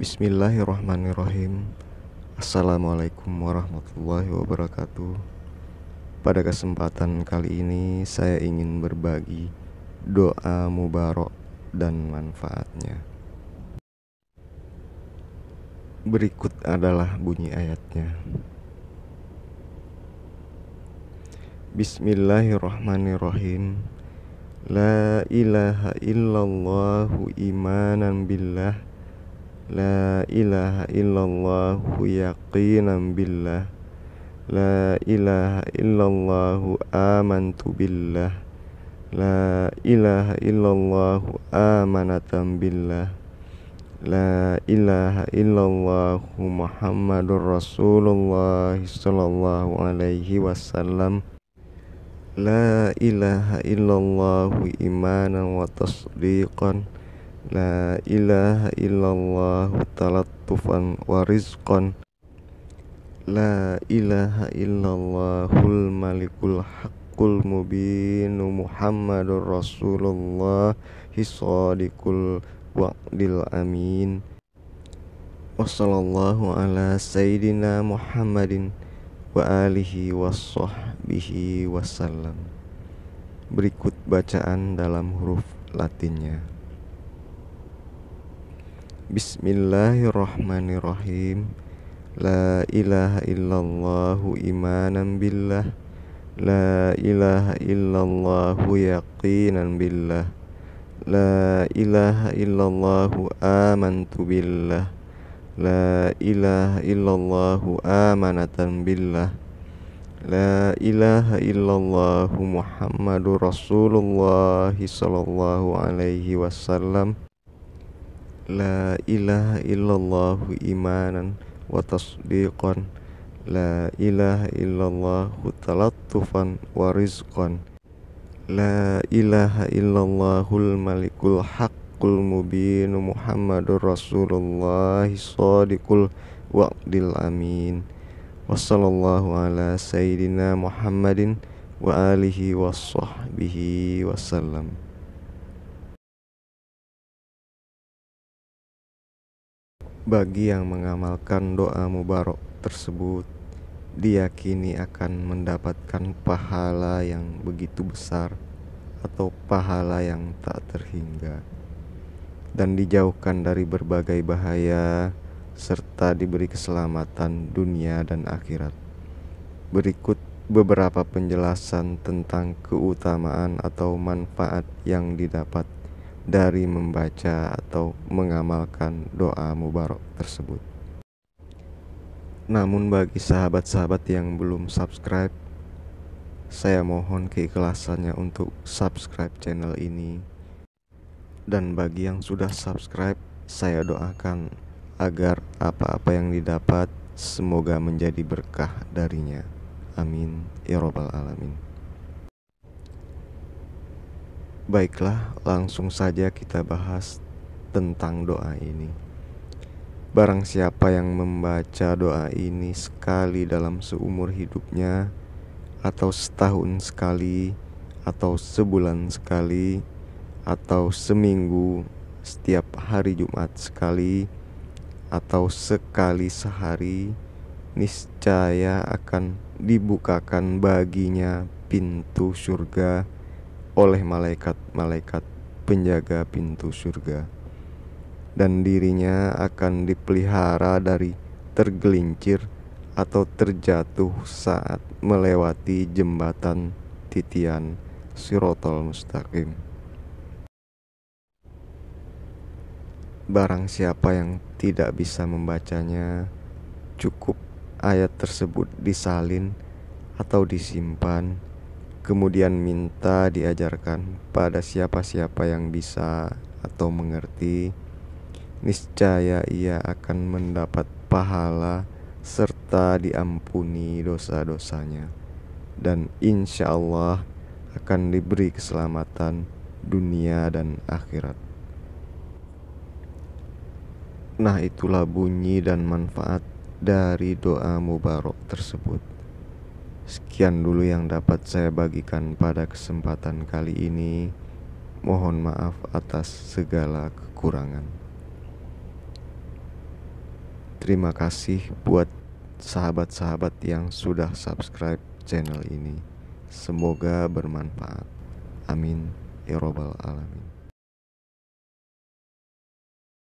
Bismillahirrahmanirrahim Assalamualaikum warahmatullahi wabarakatuh Pada kesempatan kali ini saya ingin berbagi doa mubarok dan manfaatnya Berikut adalah bunyi ayatnya Bismillahirrahmanirrahim La ilaha illallahu imanan billah La ilaha illallah yaqinan billah La ilaha illallah amantu billah La ilaha illallah amanatan billah La ilaha illallah Muhammadur Rasulullah Sallallahu alaihi wasallam La ilaha illallah imanan wa tasdiqan La ilaha illallah talatufan wa rizqan La ilaha illallahul malikul haqqul mubinu Muhammadur Rasulullah Hisadikul wa'dil amin Wassalallahu ala sayyidina Muhammadin wa alihi wa sahbihi wassalam Berikut bacaan dalam huruf latinnya Bismillahirrahmanirrahim La ilaha illallahu imanan billah La ilaha illallahu yaqinan billah La ilaha illallahu amantu billah La ilaha illallahu amanatan billah La ilaha illallahu Muhammadur Rasulullah sallallahu alaihi wasallam la ilaha illallah imanan wa tasdiqan la ilaha illallah talattufan wa rizqan la ilaha illallahul malikul haqqul mubin muhammadur rasulullah sadiqul waqdil amin wassallallahu ala sayyidina muhammadin wa alihi wa sahbihi wasallam Bagi yang mengamalkan doa mubarok tersebut, diyakini akan mendapatkan pahala yang begitu besar atau pahala yang tak terhingga dan dijauhkan dari berbagai bahaya serta diberi keselamatan dunia dan akhirat. Berikut beberapa penjelasan tentang keutamaan atau manfaat yang didapat dari membaca atau mengamalkan doa mubarak tersebut. Namun bagi sahabat-sahabat yang belum subscribe, saya mohon keikhlasannya untuk subscribe channel ini. Dan bagi yang sudah subscribe, saya doakan agar apa-apa yang didapat semoga menjadi berkah darinya. Amin. Ya Robbal Alamin. Baiklah, langsung saja kita bahas tentang doa ini. Barang siapa yang membaca doa ini sekali dalam seumur hidupnya, atau setahun sekali, atau sebulan sekali, atau seminggu, setiap hari Jumat sekali, atau sekali sehari, niscaya akan dibukakan baginya pintu surga oleh malaikat-malaikat penjaga pintu surga, dan dirinya akan dipelihara dari tergelincir atau terjatuh saat melewati jembatan titian Sirotol Mustaqim. Barang siapa yang tidak bisa membacanya, cukup ayat tersebut disalin atau disimpan kemudian minta diajarkan pada siapa-siapa yang bisa atau mengerti, niscaya ia akan mendapat pahala serta diampuni dosa-dosanya, dan insya Allah akan diberi keselamatan dunia dan akhirat. Nah, itulah bunyi dan manfaat dari doa mubarak tersebut. Sekian dulu yang dapat saya bagikan pada kesempatan kali ini. Mohon maaf atas segala kekurangan. Terima kasih buat sahabat-sahabat yang sudah subscribe channel ini. Semoga bermanfaat. Amin. Ya Robbal 'Alamin.